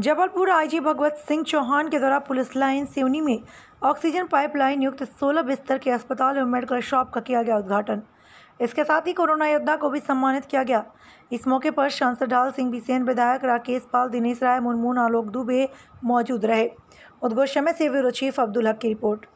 Jabalpur IG Bhagwat Singh Chauhan के द्वारा police line Seoni में ऑक्सीजन पाइपलाइन युक्त 16 बिस्तर के अस्पताल एवं मेडिकल शॉप का किया गया उद्घाटन इसके साथ ही कोरोना योद्धा को भी सम्मानित किया गया इस मौके पर सांसद ढाल सिंह बिसेन विधायक राकेश पाल दिनेश राय मुनमुन आलोक दुबे मौजूद रहे उद्घोष समय से ब्यूरो चीफ अब्दुल हक की रिपोर्ट